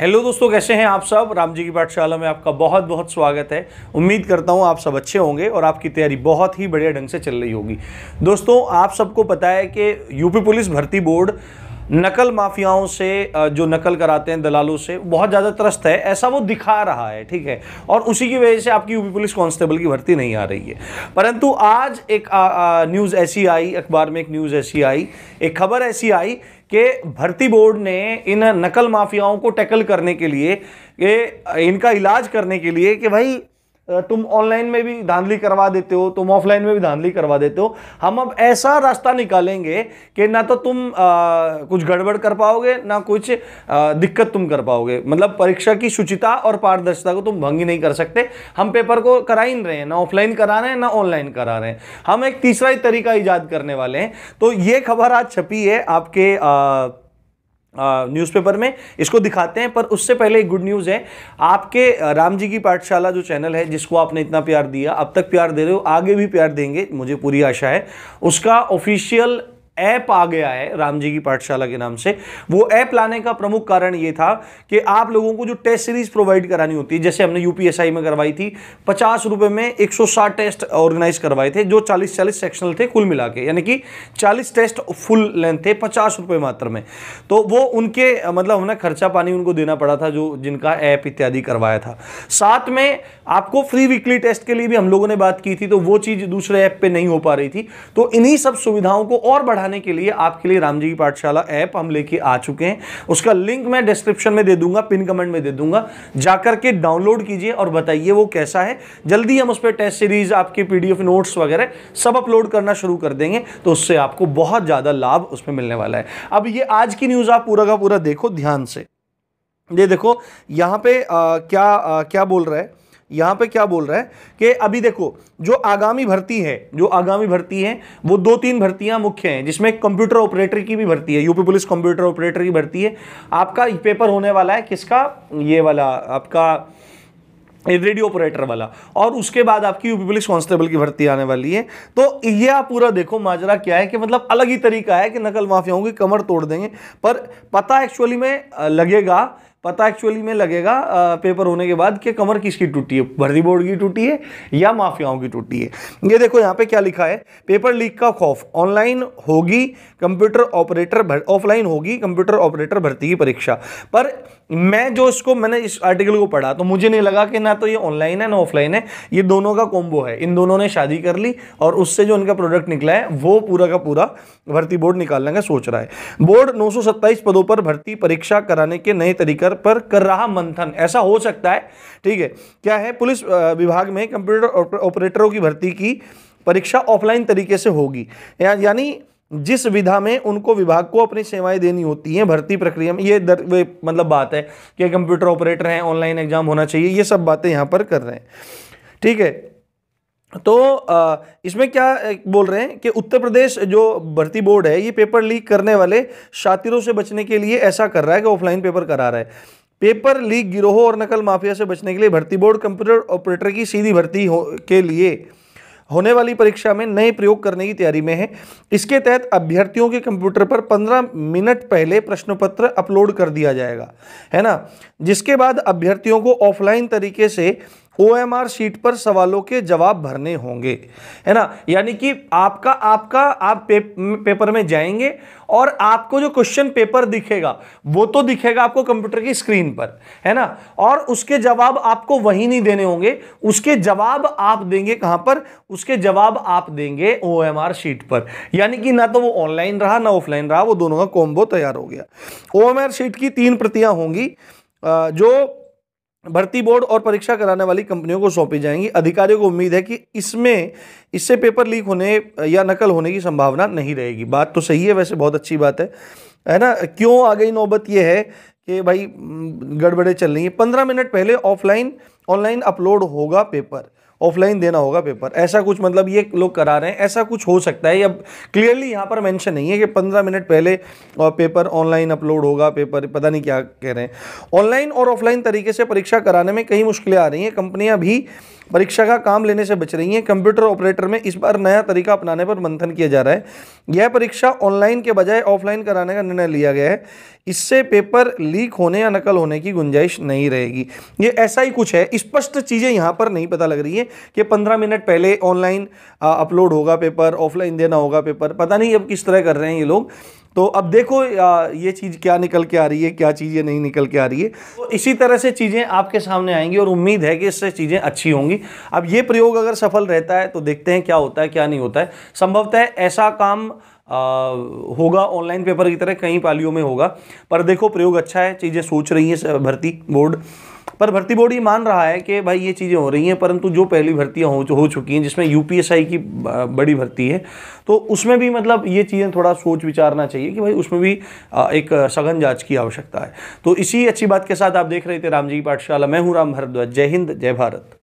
hello दोस्तों कैसे हैं आप सब राम जी की पाठशाला में आपका बहुत बहुत स्वागत है उम्मीद करता हूं आप सब अच्छे होंगे और आपकी तैयारी बहुत ही बढ़िया ढंग से चल रही होगी दोस्तों आप सबको पता है कि यूपी पुलिस भर्ती बोर्ड नकल माफियाओं से जो नकल कराते हैं दलालों से बहुत ज़्यादा त्रस्त है ऐसा वो दिखा रहा है ठीक है और उसी की वजह से आपकी यूपी पुलिस कांस्टेबल की भर्ती नहीं आ रही है परंतु आज एक न्यूज़ ऐसी आई अखबार में एक न्यूज़ ऐसी आई एक खबर ऐसी आई कि भर्ती बोर्ड ने इन नकल माफियाओं को टैकल करने के लिए ये इनका इलाज करने के लिए कि भाई तुम ऑनलाइन में भी धांधली करवा देते हो तुम ऑफलाइन में भी धांधली करवा देते हो हम अब ऐसा रास्ता निकालेंगे कि ना तो तुम आ, कुछ गड़बड़ कर पाओगे ना कुछ आ, दिक्कत तुम कर पाओगे मतलब परीक्षा की शुचिता और पारदर्शिता को तुम भंग ही नहीं कर सकते हम पेपर को करा ही रहे हैं ना ऑफलाइन करा रहे हैं ना ऑनलाइन करा रहे हैं हम एक तीसरा ही तरीका ईजाद करने वाले हैं तो ये खबर आज छपी है आपके आ, न्यूज़पेपर में इसको दिखाते हैं पर उससे पहले एक गुड न्यूज़ है आपके राम जी की पाठशाला जो चैनल है जिसको आपने इतना प्यार दिया अब तक प्यार दे रहे हो आगे भी प्यार देंगे मुझे पूरी आशा है उसका ऑफिशियल ऐप आ गया है राम जी की पाठशाला के नाम से वो ऐप लाने का प्रमुख कारण ये था कि आप लोगों को जो टेस्ट सीरीज प्रोवाइड करानी होती है जैसे हमने यूपीएसआई में करवाई थी पचास रुपये में 160 टेस्ट ऑर्गेनाइज करवाए थे जो 40 40 सेक्शनल थे कुल मिला के यानी कि 40 टेस्ट फुल लेंथ थे पचास रुपये मात्र में तो वो उनके मतलब उन्हें खर्चा पानी उनको देना पड़ा था जो जिनका ऐप इत्यादि करवाया था साथ में आपको फ्री वीकली टेस्ट के लिए भी हम लोगों ने बात की थी तो वो चीज़ दूसरे ऐप पर नहीं हो पा रही थी तो इन्हीं सब सुविधाओं को और बढ़ाने बढ़ाने के लिए आपके लिए रामजी की पाठशाला ऐप हम लेके आ चुके हैं उसका लिंक मैं डिस्क्रिप्शन में दे दूंगा पिन कमेंट में दे दूंगा जाकर के डाउनलोड कीजिए और बताइए वो कैसा है जल्दी हम उस पर टेस्ट सीरीज आपके पीडीएफ नोट्स वगैरह सब अपलोड करना शुरू कर देंगे तो उससे आपको बहुत ज़्यादा लाभ उसमें मिलने वाला है अब ये आज की न्यूज़ आप पूरा का पूरा देखो ध्यान से ये देखो यहाँ पे आ, क्या आ, क्या बोल रहा है यहाँ पे क्या बोल रहा है कि अभी देखो जो आगामी भर्ती है जो आगामी भर्ती है वो दो तीन भर्तियां मुख्य हैं जिसमें कंप्यूटर ऑपरेटर की भी भर्ती है यूपी पुलिस कंप्यूटर ऑपरेटर की भर्ती है आपका पेपर होने वाला है किसका ये वाला आपका रेडियो ऑपरेटर वाला और उसके बाद आपकी यूपी पुलिस कांस्टेबल की भर्ती आने वाली है तो यह आप पूरा देखो माजरा क्या है कि मतलब अलग ही तरीका है कि नकल माफियाओं की कमर तोड़ देंगे पर पता एक्चुअली में लगेगा पता एक्चुअली में लगेगा पेपर होने के बाद कि कमर किसकी टूटी है भर्ती बोर्ड की टूटी है या माफियाओं की टूटी है ये देखो यहाँ पे क्या लिखा है पेपर लीक का खौफ ऑनलाइन होगी कंप्यूटर ऑपरेटर ऑफलाइन होगी कंप्यूटर ऑपरेटर भर्ती की परीक्षा पर मैं जो इसको मैंने इस आर्टिकल को पढ़ा तो मुझे नहीं लगा कि ना तो ये ऑनलाइन है ना ऑफलाइन है ये दोनों का कॉम्बो है इन दोनों ने शादी कर ली और उससे जो इनका प्रोडक्ट निकला है वो पूरा का पूरा भर्ती बोर्ड निकालने का सोच रहा है बोर्ड नौ पदों पर भर्ती परीक्षा कराने के नए तरीका लेकर पर कर रहा मंथन ऐसा हो सकता है ठीक है क्या है पुलिस विभाग में कंप्यूटर ऑपरेटरों की भर्ती की परीक्षा ऑफलाइन तरीके से होगी या, यानी जिस विधा में उनको विभाग को अपनी सेवाएं देनी होती हैं भर्ती प्रक्रिया में ये दर वे मतलब बात है कि कंप्यूटर ऑपरेटर हैं ऑनलाइन एग्जाम होना चाहिए ये सब बातें यहाँ पर कर रहे हैं ठीक है तो इसमें क्या बोल रहे हैं कि उत्तर प्रदेश जो भर्ती बोर्ड है ये पेपर लीक करने वाले शातिरों से बचने के लिए ऐसा कर रहा है कि ऑफलाइन पेपर करा रहा है पेपर लीक गिरोहों और नकल माफिया से बचने के लिए भर्ती बोर्ड कंप्यूटर ऑपरेटर की सीधी भर्ती हो के लिए होने वाली परीक्षा में नए प्रयोग करने की तैयारी में है इसके तहत अभ्यर्थियों के कंप्यूटर पर 15 मिनट पहले प्रश्न पत्र अपलोड कर दिया जाएगा है ना जिसके बाद अभ्यर्थियों को ऑफलाइन तरीके से ओएमआर शीट पर सवालों के जवाब भरने होंगे है ना यानी कि आपका आपका आप पे, पेपर में जाएंगे और आपको जो क्वेश्चन पेपर दिखेगा वो तो दिखेगा आपको कंप्यूटर की स्क्रीन पर है ना और उसके जवाब आपको वहीं नहीं देने होंगे उसके जवाब आप देंगे कहाँ पर उसके जवाब आप देंगे ओ शीट पर यानी कि ना तो वो ऑनलाइन रहा ना ऑफलाइन रहा वो दोनों का कॉम्बो तैयार हो गया ओ शीट की तीन प्रतियाँ होंगी जो भर्ती बोर्ड और परीक्षा कराने वाली कंपनियों को सौंपी जाएंगी अधिकारियों को उम्मीद है कि इसमें इससे पेपर लीक होने या नकल होने की संभावना नहीं रहेगी बात तो सही है वैसे बहुत अच्छी बात है है ना क्यों आ गई नौबत ये है कि भाई हम्म, गड़बड़े चल रही है पंद्रह मिनट पहले ऑफलाइन ऑनलाइन अपलोड होगा पेपर ऑफलाइन देना होगा पेपर ऐसा कुछ मतलब ये लोग करा रहे हैं ऐसा कुछ हो सकता है अब क्लियरली यहाँ पर मेंशन नहीं है कि पंद्रह मिनट पहले और पेपर ऑनलाइन अपलोड होगा पेपर पता नहीं क्या कह रहे हैं ऑनलाइन और ऑफलाइन तरीके से परीक्षा कराने में कई मुश्किलें आ रही हैं कंपनियाँ भी परीक्षा का काम लेने से बच रही हैं कंप्यूटर ऑपरेटर में इस बार नया तरीका अपनाने पर मंथन किया जा रहा है यह परीक्षा ऑनलाइन के बजाय ऑफलाइन कराने का निर्णय लिया गया है इससे पेपर लीक होने या नकल होने की गुंजाइश नहीं रहेगी ये ऐसा ही कुछ है स्पष्ट चीज़ें यहाँ पर नहीं पता लग रही है कि पंद्रह मिनट पहले ऑनलाइन अपलोड होगा पेपर ऑफलाइन देना होगा पेपर पता नहीं अब किस तरह कर रहे हैं ये लोग तो अब देखो ये चीज़ क्या निकल के आ रही है क्या चीज़ें नहीं निकल के आ रही है तो इसी तरह से चीज़ें आपके सामने आएंगी और उम्मीद है कि इससे चीज़ें अच्छी होंगी अब ये प्रयोग अगर सफल रहता है तो देखते हैं क्या होता है क्या नहीं होता है संभवतः ऐसा काम आ, होगा ऑनलाइन पेपर की तरह कई पालियों में होगा पर देखो प्रयोग अच्छा है चीज़ें सोच रही है भर्ती बोर्ड पर भर्ती बोर्ड ये मान रहा है कि भाई ये चीज़ें हो रही हैं परंतु जो पहली भर्तियाँ हो हो चुकी हैं जिसमें यू की बड़ी भर्ती है तो उसमें भी मतलब ये चीज़ें थोड़ा सोच विचारना चाहिए कि भाई उसमें भी एक सघन जाँच की आवश्यकता है तो इसी अच्छी बात के साथ आप देख रहे थे राम जी की पाठशाला मैं हूँ राम भारद्वाज जय हिंद जय भारत